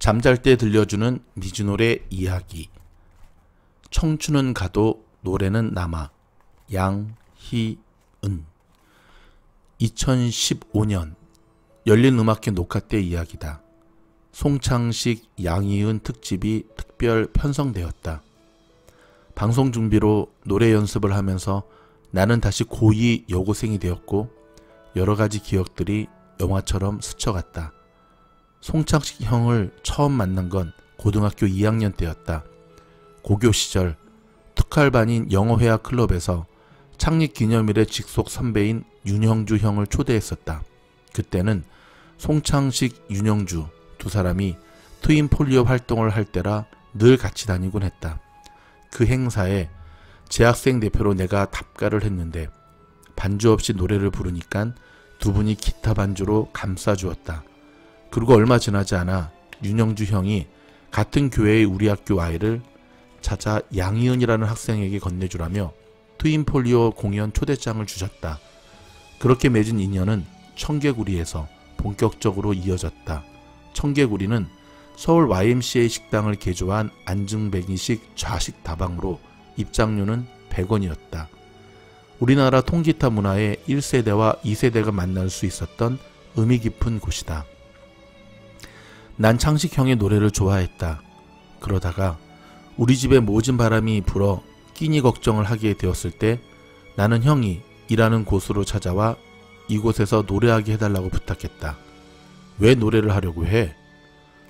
잠잘 때 들려주는 미즈노래 이야기 청춘은 가도 노래는 남아 양희은 2015년 열린음악회 녹화 때 이야기다. 송창식 양희은 특집이 특별 편성되었다. 방송 준비로 노래 연습을 하면서 나는 다시 고2 여고생이 되었고 여러 가지 기억들이 영화처럼 스쳐갔다. 송창식 형을 처음 만난 건 고등학교 2학년 때였다. 고교 시절 특활반인 영어회화 클럽에서 창립 기념일에 직속 선배인 윤형주 형을 초대했었다. 그때는 송창식, 윤형주 두 사람이 트윈 폴리오 활동을 할 때라 늘 같이 다니곤 했다. 그 행사에 재학생 대표로 내가 답가를 했는데 반주 없이 노래를 부르니깐두 분이 기타 반주로 감싸주었다. 그리고 얼마 지나지 않아 윤영주 형이 같은 교회의 우리 학교 아이를 찾아 양희은이라는 학생에게 건네주라며 트윈폴리오 공연 초대장을 주셨다. 그렇게 맺은 인연은 청개구리에서 본격적으로 이어졌다. 청개구리는 서울 YMCA 식당을 개조한 안중뱅이식 좌식 다방으로 입장료는 100원이었다. 우리나라 통기타 문화의 1세대와 2세대가 만날 수 있었던 의미 깊은 곳이다. 난 창식 형의 노래를 좋아했다. 그러다가 우리 집에 모진 바람이 불어 끼니 걱정을 하게 되었을 때 나는 형이 일하는 곳으로 찾아와 이곳에서 노래하게 해달라고 부탁했다. 왜 노래를 하려고 해?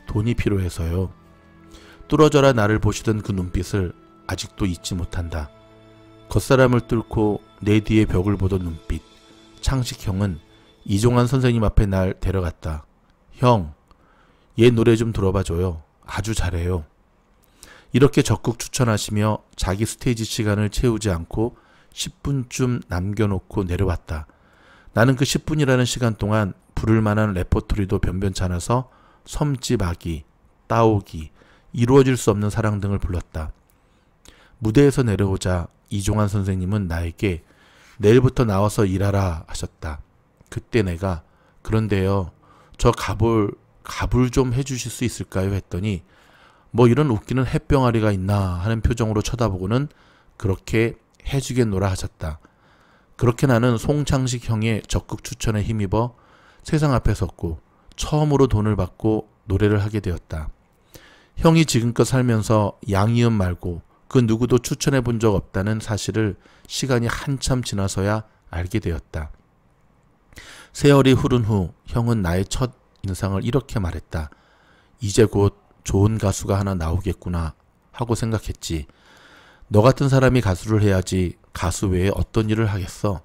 돈이 필요해서요. 뚫어져라 나를 보시던 그 눈빛을 아직도 잊지 못한다. 겉사람을 뚫고 내 뒤에 벽을 보던 눈빛. 창식 형은 이종환 선생님 앞에 날 데려갔다. 형, 얘 노래 좀 들어봐 줘요. 아주 잘해요. 이렇게 적극 추천하시며 자기 스테이지 시간을 채우지 않고 10분쯤 남겨놓고 내려왔다. 나는 그 10분이라는 시간 동안 부를 만한 레퍼토리도 변변찮아서 섬집아기, 따오기, 이루어질 수 없는 사랑 등을 불렀다. 무대에서 내려오자 이종환 선생님은 나에게 내일부터 나와서 일하라 하셨다. 그때 내가 그런데요. 저 가볼 갑을 좀 해주실 수 있을까요? 했더니 뭐 이런 웃기는 햇병아리가 있나 하는 표정으로 쳐다보고는 그렇게 해주겠노라 하셨다. 그렇게 나는 송창식 형의 적극 추천에 힘입어 세상 앞에 섰고 처음으로 돈을 받고 노래를 하게 되었다. 형이 지금껏 살면서 양이음 말고 그 누구도 추천해 본 적 없다는 사실을 시간이 한참 지나서야 알게 되었다. 세월이 흐른 후 형은 나의 첫 인상을 이렇게 말했다. 이제 곧 좋은 가수가 하나 나오겠구나 하고 생각했지. 너 같은 사람이 가수를 해야지 가수 외에 어떤 일을 하겠어.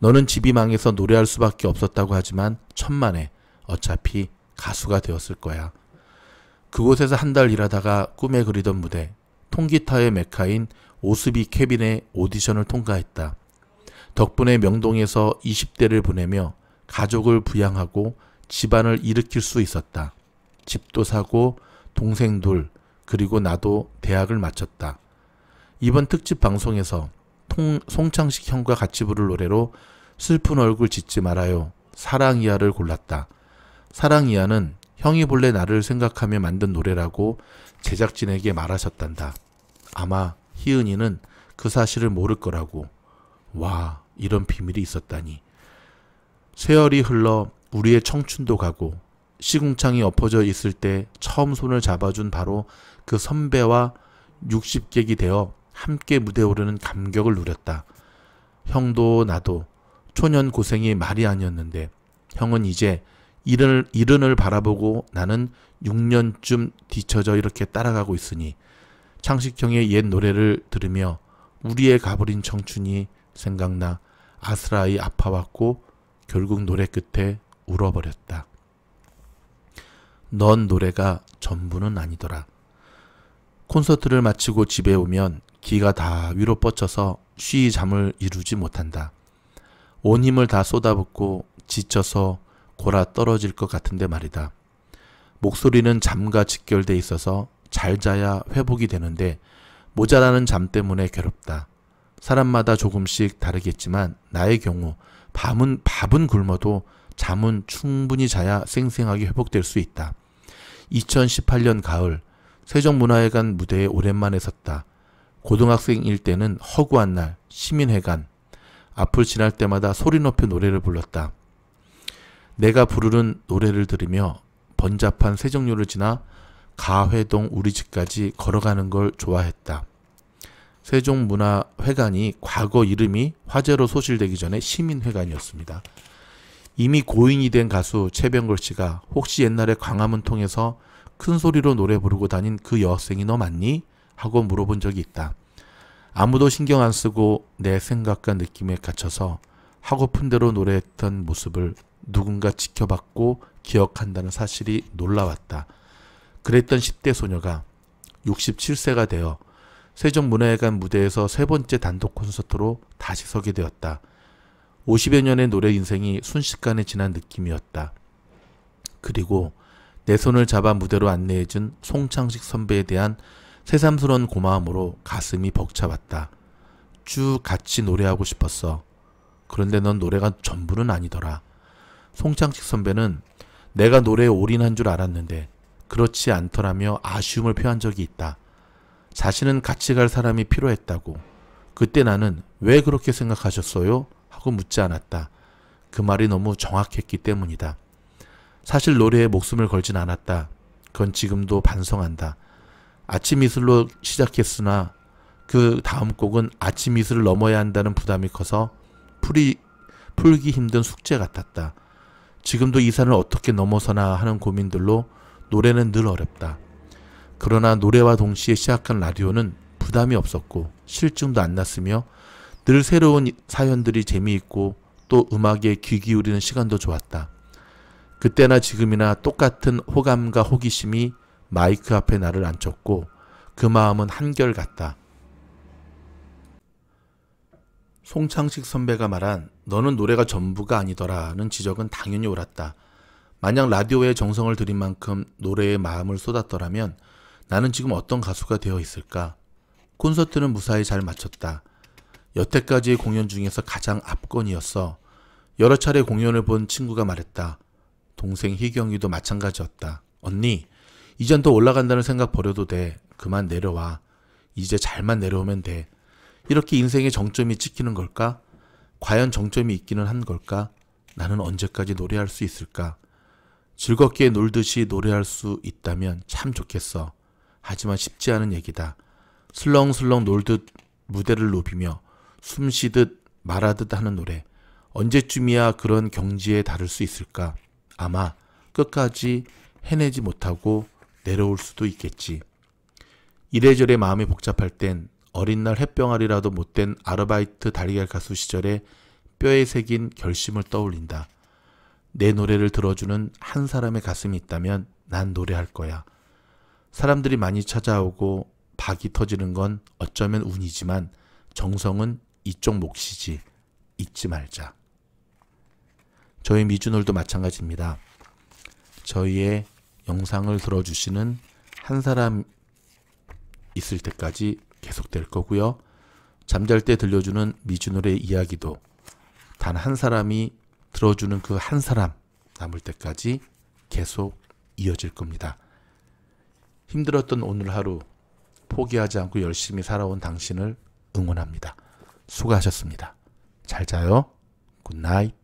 너는 집이 망해서 노래할 수밖에 없었다고 하지만 천만에 어차피 가수가 되었을 거야. 그곳에서 한 달 일하다가 꿈에 그리던 무대, 통기타의 메카인 오스비 케빈의 오디션을 통과했다. 덕분에 명동에서 20대를 보내며 가족을 부양하고 집안을 일으킬 수 있었다. 집도 사고 동생 둘 그리고 나도 대학을 마쳤다. 이번 특집 방송에서 통, 송창식 형과 같이 부를 노래로 슬픈 얼굴 짓지 말아요. 사랑 이야를 골랐다. 사랑 이야는 형이 본래 나를 생각하며 만든 노래라고 제작진에게 말하셨단다. 아마 희은이는 그 사실을 모를 거라고. 와, 이런 비밀이 있었다니. 세월이 흘러 우리의 청춘도 가고 시궁창이 엎어져 있을 때 처음 손을 잡아준 바로 그 선배와 60객이 되어 함께 무대 에 오르는 감격을 누렸다. 형도 나도 초년 고생이 말이 아니었는데 형은 이제 이른 이른을 바라보고 나는 6년쯤 뒤쳐져 이렇게 따라가고 있으니 창식형의 옛 노래를 들으며 우리의 가버린 청춘이 생각나 아스라이 아파왔고 결국 노래 끝에 울어버렸다. 넌 노래가 전부는 아니더라. 콘서트를 마치고 집에 오면 기가 다 위로 뻗쳐서 쉬이 잠을 이루지 못한다. 온 힘을 다 쏟아붓고 지쳐서 골아 떨어질 것 같은데 말이다. 목소리는 잠과 직결돼 있어서 잘 자야 회복이 되는데 모자라는 잠 때문에 괴롭다. 사람마다 조금씩 다르겠지만 나의 경우 밤은 밥은 굶어도 잠은 충분히 자야 생생하게 회복될 수 있다. 2018년 가을, 세종문화회관 무대에 오랜만에 섰다. 고등학생일 때는 허구한 날, 시민회관. 앞을 지날 때마다 소리 높여 노래를 불렀다. 내가 부르는 노래를 들으며 번잡한 세종로를 지나 가회동 우리 집까지 걸어가는 걸 좋아했다. 세종문화회관이 과거 이름이 화재로 소실되기 전에 시민회관이었습니다. 이미 고인이 된 가수 최병걸 씨가 혹시 옛날에 광화문 통해서 큰 소리로 노래 부르고 다닌 그 여학생이 너 맞니? 하고 물어본 적이 있다. 아무도 신경 안 쓰고 내 생각과 느낌에 갇혀서 하고픈 대로 노래했던 모습을 누군가 지켜봤고 기억한다는 사실이 놀라웠다. 그랬던 10대 소녀가 67세가 되어 세종문화회관 무대에서 세 번째 단독 콘서트로 다시 서게 되었다. 50여 년의 노래 인생이 순식간에 지난 느낌이었다. 그리고 내 손을 잡아 무대로 안내해준 송창식 선배에 대한 새삼스러운 고마움으로 가슴이 벅차왔다. 쭉 같이 노래하고 싶었어. 그런데 넌 노래가 전부는 아니더라. 송창식 선배는 내가 노래에 올인한 줄 알았는데 그렇지 않더라며 아쉬움을 표한 적이 있다. 자신은 같이 갈 사람이 필요했다고. 그때 나는 왜 그렇게 생각하셨어요? 하고 묻지 않았다. 그 말이 너무 정확했기 때문이다. 사실 노래에 목숨을 걸진 않았다. 그건 지금도 반성한다. 아침 이슬로 시작했으나 그 다음 곡은 아침 이슬을 넘어야 한다는 부담이 커서 풀이, 풀기 힘든 숙제 같았다. 지금도 이 산을 어떻게 넘어서나 하는 고민들로 노래는 늘 어렵다. 그러나 노래와 동시에 시작한 라디오는 부담이 없었고 실증도 안 났으며 늘 새로운 사연들이 재미있고 또 음악에 귀 기울이는 시간도 좋았다. 그때나 지금이나 똑같은 호감과 호기심이 마이크 앞에 나를 앉혔고 그 마음은 한결같다. 송창식 선배가 말한 너는 노래가 전부가 아니더라는 지적은 당연히 옳았다. 만약 라디오에 정성을 들인 만큼 노래에 마음을 쏟았더라면 나는 지금 어떤 가수가 되어 있을까? 콘서트는 무사히 잘 마쳤다. 여태까지의 공연 중에서 가장 압권이었어. 여러 차례 공연을 본 친구가 말했다. 동생 희경이도 마찬가지였다. 언니, 이젠 더 올라간다는 생각 버려도 돼. 그만 내려와. 이제 잘만 내려오면 돼. 이렇게 인생의 정점이 찍히는 걸까? 과연 정점이 있기는 한 걸까? 나는 언제까지 노래할 수 있을까? 즐겁게 놀듯이 노래할 수 있다면 참 좋겠어. 하지만 쉽지 않은 얘기다. 슬렁슬렁 놀듯 무대를 높이며 숨 쉬듯 말하듯 하는 노래. 언제쯤이야 그런 경지에 다를 수 있을까? 아마 끝까지 해내지 못하고 내려올 수도 있겠지. 이래저래 마음이 복잡할 땐 어린 날 햇병아리라도 못된 아르바이트 달걀 가수 시절에 뼈에 새긴 결심을 떠올린다. 내 노래를 들어주는 한 사람의 가슴이 있다면 난 노래할 거야. 사람들이 많이 찾아오고 박이 터지는 건 어쩌면 운이지만 정성은 이쪽 몫이지 잊지 말자. 저희 미주놀도 마찬가지입니다. 저희의 영상을 들어주시는 한 사람 있을 때까지 계속될 거고요. 잠잘 때 들려주는 미주놀의 이야기도 단 한 사람이 들어주는 그 한 사람 남을 때까지 계속 이어질 겁니다. 힘들었던 오늘 하루 포기하지 않고 열심히 살아온 당신을 응원합니다. 수고하셨습니다. 잘 자요. 굿나잇.